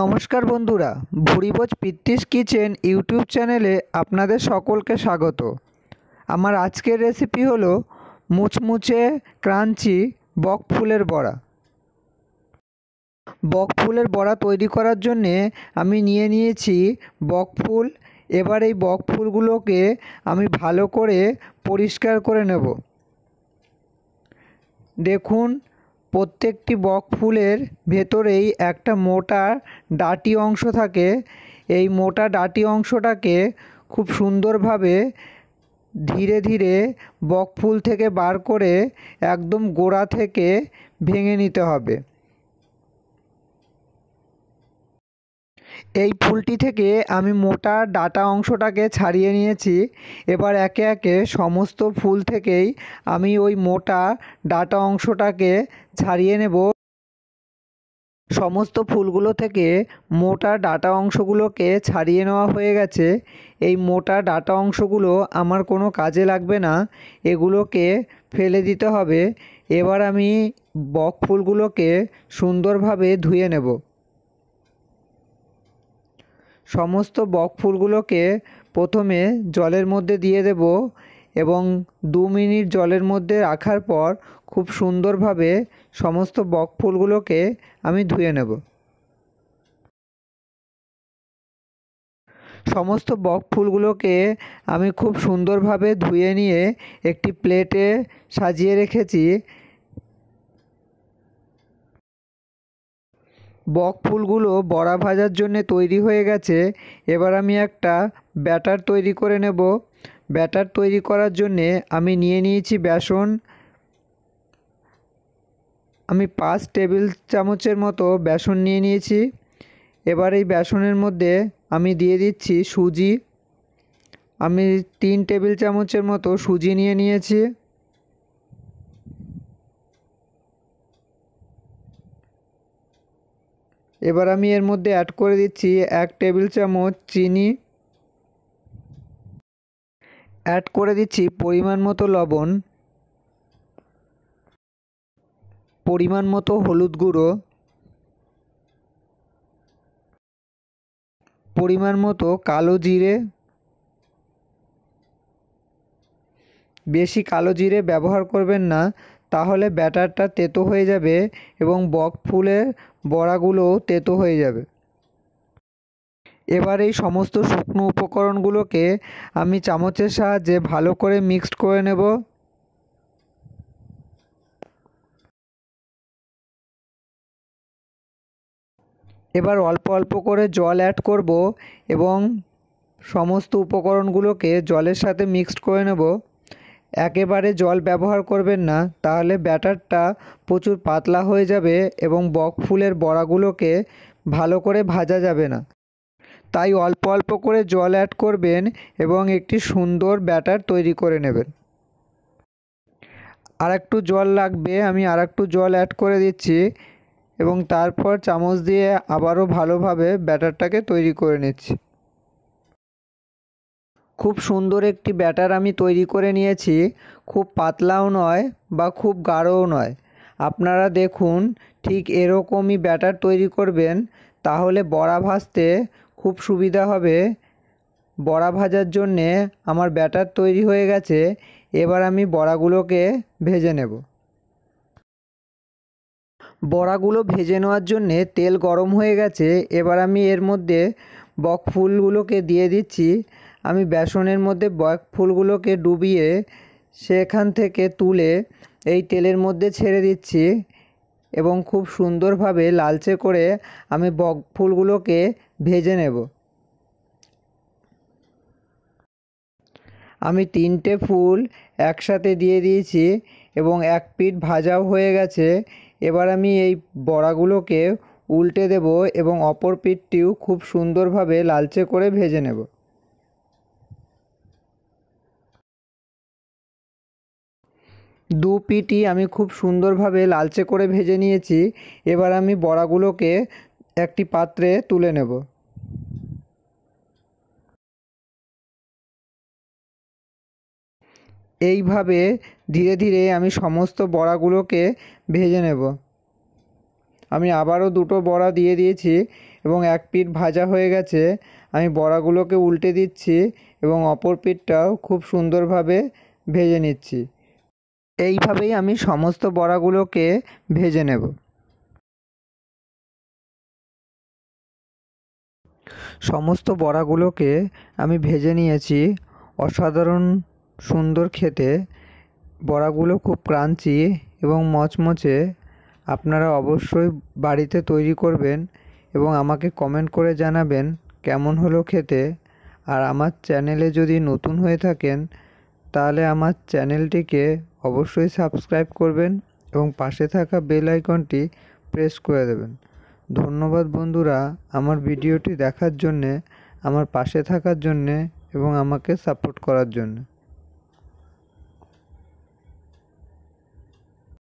নমস্কার বন্ধুরা ভুরিবজ পিত্তিস kitchen YouTube চ্যানেলে আপনাদের সকলকে স্বাগত আমার আজকের রেসিপি হলো মুচমুচে ক্রাঞ্চি বক ফুলের বড়া বক ফুলের বড়া তৈরি করার জন্যে আমি নিয়ে নিয়েছি বক ফুল এবার এই বক ফুলগুলোকে আমি ভালো করে পরিষ্কার করে নেব দেখুন প্রত্যেকটি বক ফুলের ভেতরেই একটা মোটা ডাঁটি অংশ থাকে এই মোটা ডাঁটি অংশটাকে খুব সুন্দরভাবে ধীরে ধীরে বক ফুল থেকে বার করে একদম গোড়া থেকে ভেঙে নিতে হবে এই ফুলটি থেকে আমি মোটা ডাটা অংশটাকে ছাড়িয়ে নিয়েছি এবার একে একে সমস্ত ফুল থেকেই আমি ওই মোটা ডাটা অংশটাকে ছাড়িয়ে নেব সমস্ত ফুলগুলো থেকে মোটা ডাটা অংশগুলোকে ছাড়িয়ে নেওয়া হয়ে গেছে এই মোটা ডাটা অংশগুলো আমার কোনো কাজে লাগবে না এগুলোকে ফেলে দিতে হবে এবার আমি বক ফুলগুলোকে সুন্দরভাবে ধুয়ে নেব সমস্ত বকফুলগুলোকে প্রথমে জলের মধ্যে দিয়ে দেব এবং দু মিনিট জলের মধ্যে রাখার পর খুব সুন্দরভাবে সমস্ত বকফুলগুলোকে আমি ধুয়ে নেব সমস্ত বক ফুলগুলোকে আমি খুব সুন্দরভাবে ধুয়ে নিয়ে একটি প্লেটে সাজিয়ে রেখেছি বক ফুলগুলো বড়া ভাজার জন্যে তৈরি হয়ে গেছে এবার আমি একটা ব্যাটার তৈরি করে নেব ব্যাটার তৈরি করার জন্যে আমি নিয়ে নিয়েছি বেসন আমি পাঁচ টেবিল চামচের মতো বেসন নিয়ে নিয়েছি এবার এই বেসনের মধ্যে আমি দিয়ে দিচ্ছি সুজি আমি তিন টেবিল চামচের মতো সুজি নিয়ে নিয়েছি এবার আমি এর মধ্যে অ্যাড করে দিচ্ছি এক টেবিল চামচ চিনি অ্যাড করে দিচ্ছি পরিমাণ মতো লবণ পরিমাণ মতো হলুদ গুঁড়ো পরিমাণ মতো কালো জিরে বেশি কালো জিরে ব্যবহার করবেন না তাহলে ব্যাটারটা তেতো হয়ে যাবে এবং বক ফুলের বড়াগুলোও তেতো হয়ে যাবে এবার এই সমস্ত শুকনো উপকরণগুলোকে আমি চামচের সাহায্যে ভালো করে মিক্সড করে নেব এবার অল্প অল্প করে জল অ্যাড করব এবং সমস্ত উপকরণগুলোকে জলের সাথে মিক্সড করে নেব একেবারে জল ব্যবহার করবেন না তাহলে ব্যাটারটা প্রচুর পাতলা হয়ে যাবে এবং বক ফুলের বড়াগুলোকে ভালো করে ভাজা যাবে না তাই অল্প অল্প করে জল অ্যাড করবেন এবং একটি সুন্দর ব্যাটার তৈরি করে নেবেন আর একটু জল লাগবে আমি আর একটু জল অ্যাড করে দিচ্ছি এবং তারপর চামচ দিয়ে আবারও ভালোভাবে ব্যাটারটাকে তৈরি করে নিচ্ছি খুব সুন্দর একটি ব্যাটার আমি তৈরি করে নিয়েছি খুব পাতলাও নয় বা খুব গাঢ়ও নয় আপনারা দেখুন ঠিক এরকমই ব্যাটার তৈরি করবেন তাহলে বড়া ভাজতে খুব সুবিধা হবে বড়া ভাজার জন্যে আমার ব্যাটার তৈরি হয়ে গেছে এবার আমি বড়াগুলোকে ভেজে নেব বড়াগুলো ভেজে নেওয়ার জন্যে তেল গরম হয়ে গেছে এবার আমি এর মধ্যে বক ফুলগুলোকে দিয়ে দিচ্ছি আমি বেসনের মধ্যে বক ফুলগুলোকে ডুবিয়ে সেখান থেকে তুলে এই তেলের মধ্যে ছেড়ে দিচ্ছি এবং খুব সুন্দরভাবে লালচে করে আমি বক ফুলগুলোকে ভেজে নেব আমি তিনটে ফুল একসাথে দিয়ে দিয়েছি এবং এক পিঠ ভাজাও হয়ে গেছে এবার আমি এই বড়াগুলোকে উল্টে দেব এবং অপর পিঠটিও খুব সুন্দরভাবে লালচে করে ভেজে নেব দু পিটি আমি খুব সুন্দরভাবে লালচে করে ভেজে নিয়েছি এবার আমি বড়াগুলোকে একটি পাত্রে তুলে নেব এইভাবে ধীরে ধীরে আমি সমস্ত বড়াগুলোকে ভেজে নেব আমি আবারও দুটো বড়া দিয়ে দিয়েছি এবং এক পিঠ ভাজা হয়ে গেছে আমি বড়াগুলোকে উল্টে দিচ্ছি এবং অপর পিঠটাও খুব সুন্দরভাবে ভেজে নিচ্ছি এইভাবেই আমি সমস্ত বড়াগুলোকে ভেজে নেব সমস্ত বড়াগুলোকে আমি ভেজে নিয়েছি অসাধারণ সুন্দর খেতে বড়াগুলো খুব ক্রাঞ্চি এবং মচমচে আপনারা অবশ্যই বাড়িতে তৈরি করবেন এবং আমাকে কমেন্ট করে জানাবেন কেমন হলো খেতে আর আমার চ্যানেলে যদি নতুন হয়ে থাকেন তাহলে আমার চ্যানেলটিকে অবশ্যই সাবস্ক্রাইব করবেন এবং পাশে থাকা বেল আইকনটি প্রেস করে দেবেন ধন্যবাদ বন্ধুরা আমার ভিডিওটি দেখার জন্যে আমার পাশে থাকার জন্যে এবং আমাকে সাপোর্ট করার জন্যে